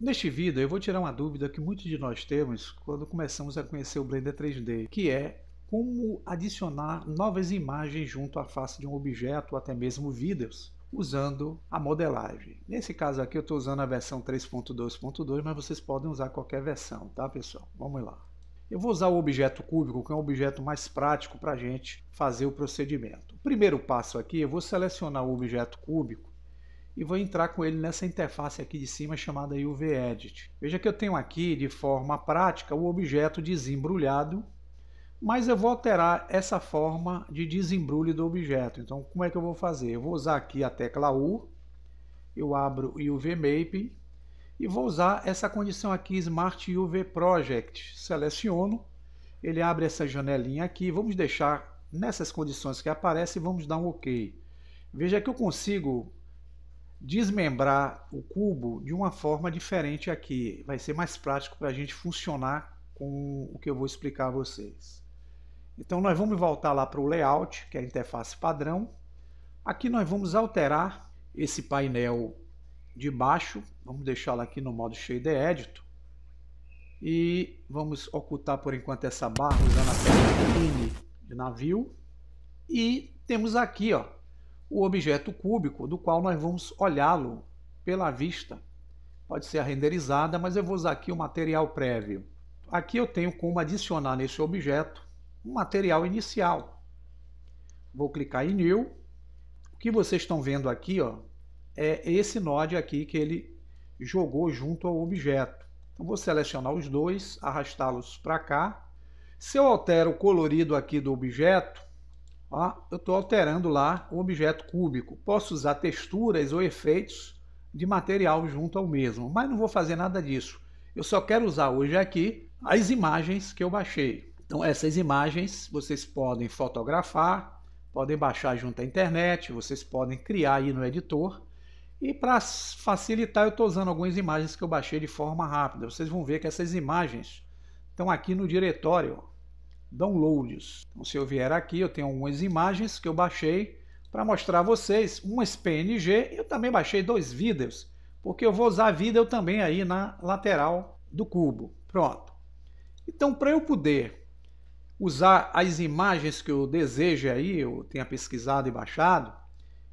Neste vídeo eu vou tirar uma dúvida que muitos de nós temos quando começamos a conhecer o Blender 3D, que é como adicionar novas imagens junto à face de um objeto ou até mesmo vídeos usando a modelagem. Nesse caso aqui eu estou usando a versão 3.2.2, mas vocês podem usar qualquer versão, tá pessoal? Vamos lá. Eu vou usar o objeto cúbico, que é um objeto mais prático para a gente fazer o procedimento. O primeiro passo aqui, eu vou selecionar o objeto cúbico e vou entrar com ele nessa interface aqui de cima chamada UVEdit. Veja que eu tenho aqui de forma prática o objeto desembrulhado, mas eu vou alterar essa forma de desembrulho do objeto. Então como é que eu vou fazer? Eu vou usar aqui a tecla U, eu abro o Map e vou usar essa condição aqui Smart UV Project. Seleciono, ele abre essa janelinha aqui, vamos deixar nessas condições que aparecem e vamos dar um OK. Veja que eu consigo desmembrar o cubo de uma forma diferente aqui. Vai ser mais prático para a gente funcionar com o que eu vou explicar a vocês. Então nós vamos voltar lá para o layout, que é a interface padrão. Aqui nós vamos alterar esse painel de baixo, vamos deixá-lo aqui no modo shader edito e vamos ocultar por enquanto essa barra usando a peça de navio e temos aqui ó, o objeto cúbico do qual nós vamos olhá-lo pela vista. Pode ser a renderizada, mas eu vou usar aqui o material prévio. Aqui eu tenho como adicionar nesse objeto um material inicial. Vou clicar em New. O que vocês estão vendo aqui ó, é esse node aqui que ele jogou junto ao objeto. Então vou selecionar os dois, arrastá-los para cá. Se eu altero o colorido aqui do objeto, ó eu estou alterando lá o objeto cúbico. Posso usar texturas ou efeitos de material junto ao mesmo, mas não vou fazer nada disso. Eu só quero usar hoje aqui as imagens que eu baixei. Então, essas imagens vocês podem fotografar, podem baixar junto à internet, vocês podem criar aí no editor. E para facilitar, eu estou usando algumas imagens que eu baixei de forma rápida. Vocês vão ver que essas imagens estão aqui no diretório downloads. Então, se eu vier aqui, eu tenho algumas imagens que eu baixei para mostrar a vocês, umas PNG, eu também baixei dois vídeos, porque eu vou usar vídeo também aí na lateral do cubo. Pronto. Então, para eu poder usar as imagens que eu desejo aí, eu tenha pesquisado e baixado,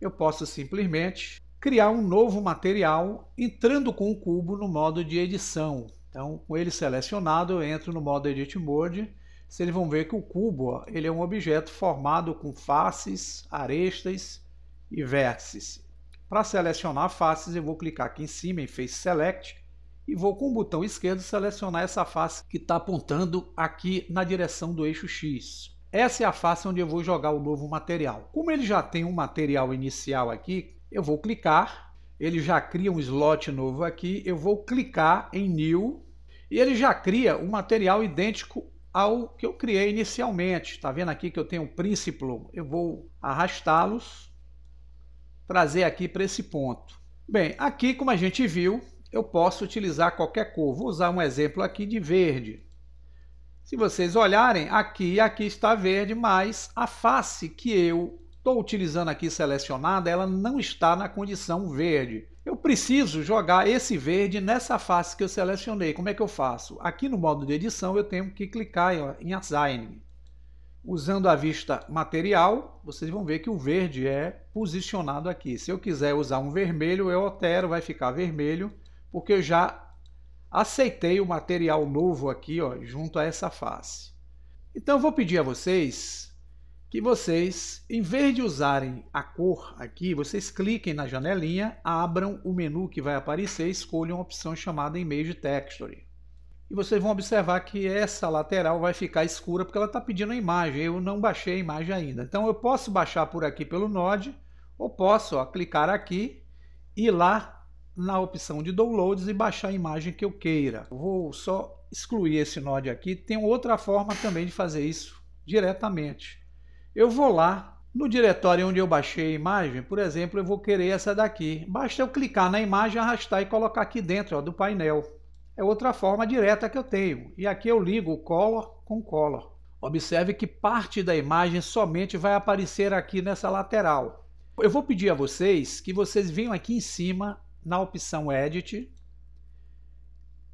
eu posso simplesmente criar um novo material entrando com o cubo no modo de edição. Então, com ele selecionado, eu entro no modo Edit Mode vocês vão ver que o cubo ó, ele é um objeto formado com faces, arestas e vértices. Para selecionar faces, eu vou clicar aqui em cima em Face Select e vou com o botão esquerdo selecionar essa face que está apontando aqui na direção do eixo X. Essa é a face onde eu vou jogar o novo material. Como ele já tem um material inicial aqui, eu vou clicar, ele já cria um slot novo aqui, eu vou clicar em New e ele já cria um material idêntico ao que eu criei inicialmente. Está vendo aqui que eu tenho um príncipe, Eu vou arrastá-los, trazer aqui para esse ponto. Bem, aqui como a gente viu, eu posso utilizar qualquer cor. Vou usar um exemplo aqui de verde. Se vocês olharem, aqui aqui está verde, mas a face que eu estou utilizando aqui selecionada, ela não está na condição verde. Eu preciso jogar esse verde nessa face que eu selecionei. Como é que eu faço? Aqui no modo de edição eu tenho que clicar em Assign. Usando a vista material, vocês vão ver que o verde é posicionado aqui. Se eu quiser usar um vermelho, eu altero, vai ficar vermelho, porque eu já aceitei o material novo aqui ó, junto a essa face. Então eu vou pedir a vocês que vocês, em vez de usarem a cor aqui, vocês cliquem na janelinha, abram o menu que vai aparecer, escolham uma opção chamada Image Texture. E vocês vão observar que essa lateral vai ficar escura porque ela está pedindo a imagem, eu não baixei a imagem ainda. Então eu posso baixar por aqui pelo Node, ou posso ó, clicar aqui, ir lá na opção de Downloads e baixar a imagem que eu queira. Vou só excluir esse Node aqui, tem outra forma também de fazer isso diretamente eu vou lá no diretório onde eu baixei a imagem, por exemplo, eu vou querer essa daqui. Basta eu clicar na imagem, arrastar e colocar aqui dentro ó, do painel. É outra forma direta que eu tenho. E aqui eu ligo o Color com Color. Observe que parte da imagem somente vai aparecer aqui nessa lateral. Eu vou pedir a vocês que vocês venham aqui em cima na opção Edit,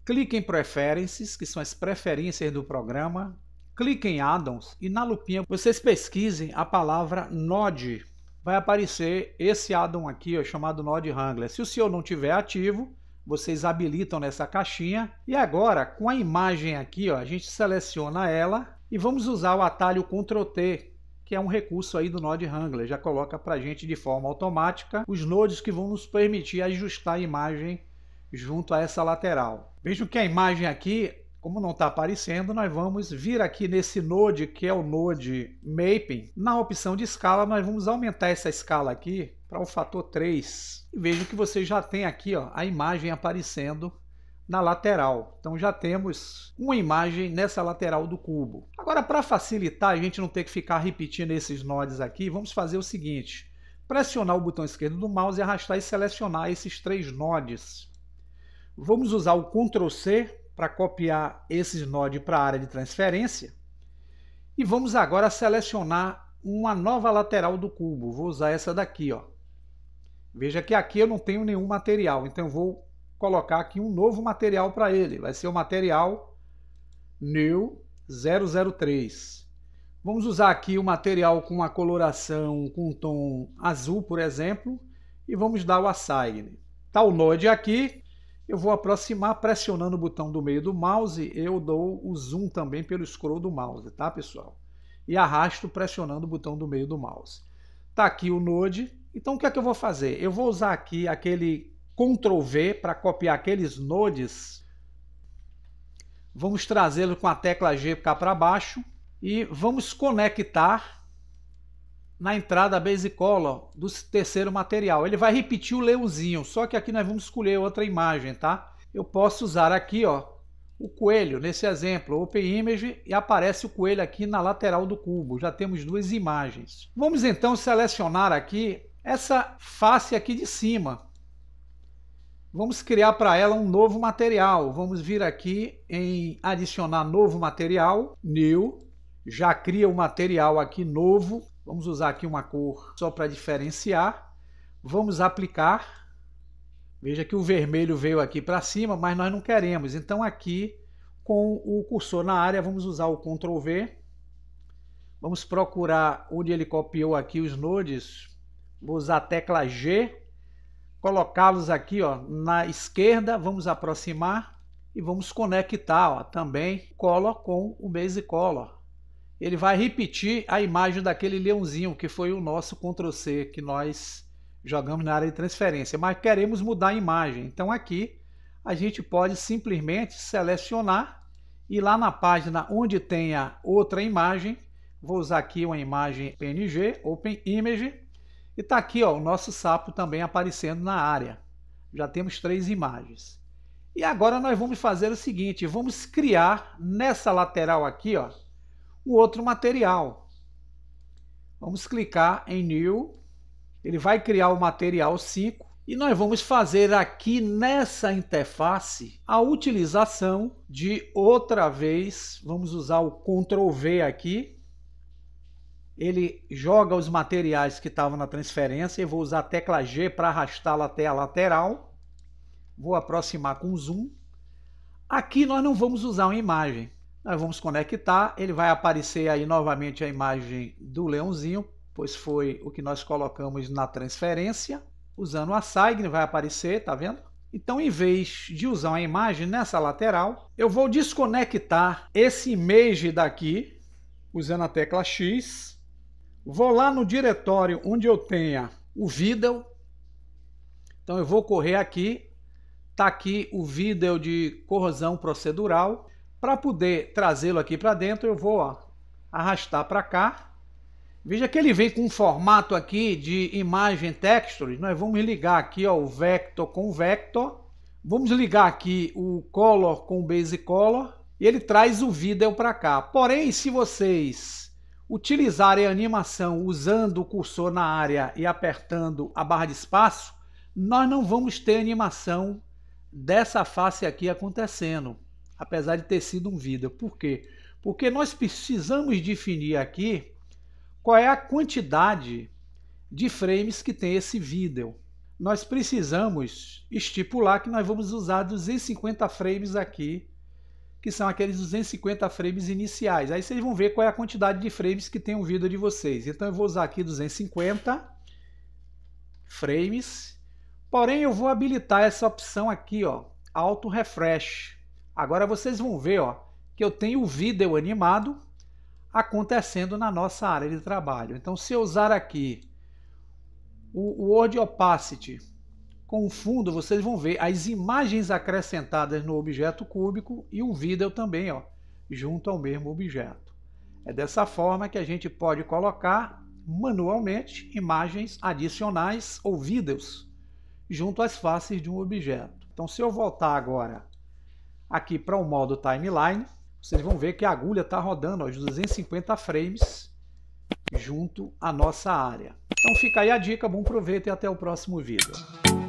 cliquem em Preferences, que são as preferências do programa, clique em Addons e na lupinha vocês pesquisem a palavra Node. Vai aparecer esse addon aqui, ó, chamado Node Wrangler. Se o senhor não tiver ativo, vocês habilitam nessa caixinha. E agora, com a imagem aqui, ó, a gente seleciona ela e vamos usar o atalho Ctrl T, que é um recurso aí do Node Wrangler. Já coloca para a gente de forma automática os nodes que vão nos permitir ajustar a imagem junto a essa lateral. Vejam que a imagem aqui como não está aparecendo, nós vamos vir aqui nesse node, que é o node Mapping. Na opção de escala, nós vamos aumentar essa escala aqui para um fator 3. E vejo que você já tem aqui ó, a imagem aparecendo na lateral. Então já temos uma imagem nessa lateral do cubo. Agora, para facilitar, a gente não ter que ficar repetindo esses nodes aqui, vamos fazer o seguinte. Pressionar o botão esquerdo do mouse, arrastar e selecionar esses três nodes. Vamos usar o Ctrl+C para copiar esses node para a área de transferência. E vamos agora selecionar uma nova lateral do cubo. Vou usar essa daqui. Ó. Veja que aqui eu não tenho nenhum material, então vou colocar aqui um novo material para ele. Vai ser o material New 003. Vamos usar aqui o material com uma coloração com um tom azul, por exemplo, e vamos dar o assign. Está o node aqui, eu vou aproximar, pressionando o botão do meio do mouse, eu dou o zoom também pelo scroll do mouse, tá pessoal? E arrasto pressionando o botão do meio do mouse. Tá aqui o Node, então o que é que eu vou fazer? Eu vou usar aqui aquele Ctrl V para copiar aqueles nodes. Vamos trazê-lo com a tecla G cá para baixo e vamos conectar na entrada base color do terceiro material. Ele vai repetir o leãozinho, só que aqui nós vamos escolher outra imagem, tá? Eu posso usar aqui, ó, o coelho, nesse exemplo, Open Image, e aparece o coelho aqui na lateral do cubo. Já temos duas imagens. Vamos então selecionar aqui essa face aqui de cima. Vamos criar para ela um novo material. Vamos vir aqui em adicionar novo material, new, já cria o um material aqui novo Vamos usar aqui uma cor só para diferenciar. Vamos aplicar. Veja que o vermelho veio aqui para cima, mas nós não queremos. Então aqui, com o cursor na área, vamos usar o Ctrl V. Vamos procurar onde ele copiou aqui os nodes. Vou usar a tecla G, colocá-los aqui ó, na esquerda. Vamos aproximar e vamos conectar ó, também Color com o Base Color ele vai repetir a imagem daquele leãozinho que foi o nosso Ctrl C que nós jogamos na área de transferência, mas queremos mudar a imagem. Então aqui a gente pode simplesmente selecionar e lá na página onde tem a outra imagem, vou usar aqui uma imagem PNG, Open Image, e está aqui ó, o nosso sapo também aparecendo na área. Já temos três imagens. E agora nós vamos fazer o seguinte, vamos criar nessa lateral aqui, ó, o outro material. Vamos clicar em New, ele vai criar o material 5 e nós vamos fazer aqui nessa interface a utilização de outra vez, vamos usar o Ctrl V aqui, ele joga os materiais que estavam na transferência, eu vou usar a tecla G para arrastá-la até a lateral, vou aproximar com zoom, aqui nós não vamos usar uma imagem, nós vamos conectar, ele vai aparecer aí novamente a imagem do leãozinho, pois foi o que nós colocamos na transferência. Usando a SAIGN vai aparecer, tá vendo? Então, em vez de usar uma imagem nessa lateral, eu vou desconectar esse image daqui, usando a tecla X. Vou lá no diretório onde eu tenha o vídeo. Então, eu vou correr aqui. Está aqui o vídeo de corrosão procedural. Para poder trazê-lo aqui para dentro, eu vou ó, arrastar para cá. Veja que ele vem com um formato aqui de imagem textures. Nós vamos ligar aqui ó, o vector com o vector. Vamos ligar aqui o color com o base color. E ele traz o vídeo para cá. Porém, se vocês utilizarem a animação usando o cursor na área e apertando a barra de espaço, nós não vamos ter animação dessa face aqui acontecendo apesar de ter sido um vida. Por quê? Porque nós precisamos definir aqui qual é a quantidade de frames que tem esse vídeo. Nós precisamos estipular que nós vamos usar 250 frames aqui, que são aqueles 250 frames iniciais. Aí vocês vão ver qual é a quantidade de frames que tem um vídeo de vocês. Então eu vou usar aqui 250 frames, porém eu vou habilitar essa opção aqui, ó, auto refresh Agora vocês vão ver ó, que eu tenho o vídeo animado acontecendo na nossa área de trabalho. Então, se eu usar aqui o Word Opacity com o fundo, vocês vão ver as imagens acrescentadas no objeto cúbico e o vídeo também, ó, junto ao mesmo objeto. É dessa forma que a gente pode colocar manualmente imagens adicionais ou vídeos junto às faces de um objeto. Então, se eu voltar agora aqui para o modo timeline, vocês vão ver que a agulha está rodando aos 250 frames junto à nossa área. Então fica aí a dica, bom proveito e até o próximo vídeo.